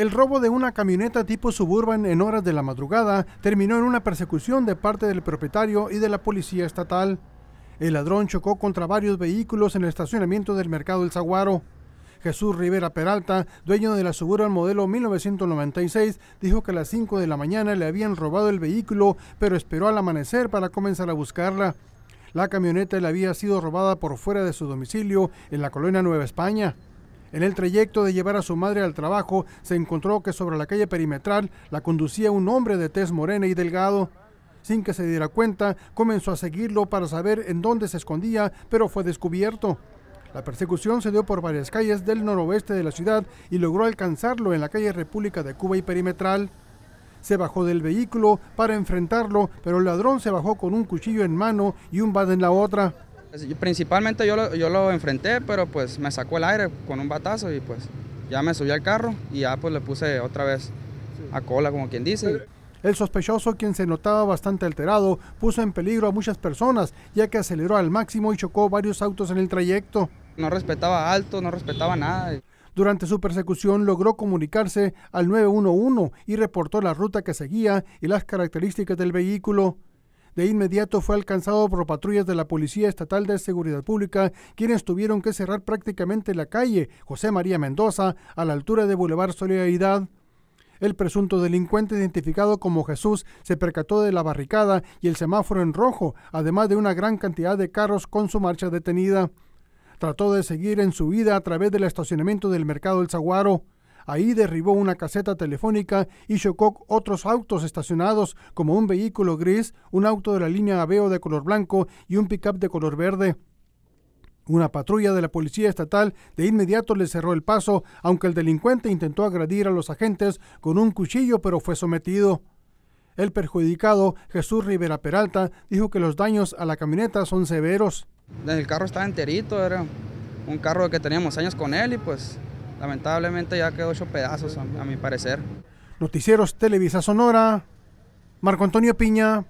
El robo de una camioneta tipo suburban en horas de la madrugada terminó en una persecución de parte del propietario y de la policía estatal. El ladrón chocó contra varios vehículos en el estacionamiento del mercado El Zaguaro. Jesús Rivera Peralta, dueño de la Suburban modelo 1996, dijo que a las 5 de la mañana le habían robado el vehículo, pero esperó al amanecer para comenzar a buscarla. La camioneta le había sido robada por fuera de su domicilio en la colonia Nueva España. En el trayecto de llevar a su madre al trabajo, se encontró que sobre la calle perimetral la conducía un hombre de tez morena y delgado. Sin que se diera cuenta, comenzó a seguirlo para saber en dónde se escondía, pero fue descubierto. La persecución se dio por varias calles del noroeste de la ciudad y logró alcanzarlo en la calle República de Cuba y Perimetral. Se bajó del vehículo para enfrentarlo, pero el ladrón se bajó con un cuchillo en mano y un bad en la otra. Pues, principalmente yo lo, enfrenté, pero pues me sacó el aire con un batazo y pues ya me subí al carro y ya pues le puse otra vez a cola, como quien dice. El sospechoso, quien se notaba bastante alterado, puso en peligro a muchas personas, ya que aceleró al máximo y chocó varios autos en el trayecto. No respetaba alto, no respetaba nada. Durante su persecución logró comunicarse al 911 y reportó la ruta que seguía y las características del vehículo. De inmediato fue alcanzado por patrullas de la Policía Estatal de Seguridad Pública, quienes tuvieron que cerrar prácticamente la calle José María Mendoza a la altura de Boulevard Solidaridad. El presunto delincuente identificado como Jesús se percató de la barricada y el semáforo en rojo, además de una gran cantidad de carros con su marcha detenida. Trató de seguir en su vida a través del estacionamiento del mercado El Zaguaro. Ahí derribó una caseta telefónica y chocó otros autos estacionados como un vehículo gris, un auto de la línea Aveo de color blanco y un pickup de color verde. Una patrulla de la policía estatal de inmediato le cerró el paso, aunque el delincuente intentó agredir a los agentes con un cuchillo, pero fue sometido. El perjudicado, Jesús Rivera Peralta, dijo que los daños a la camioneta son severos. El carro estaba enterito, era un carro que teníamos años con él y pues Lamentablemente ya quedó hecho pedazos, a, a mi parecer. Noticieros Televisa Sonora, Marco Antonio Piña,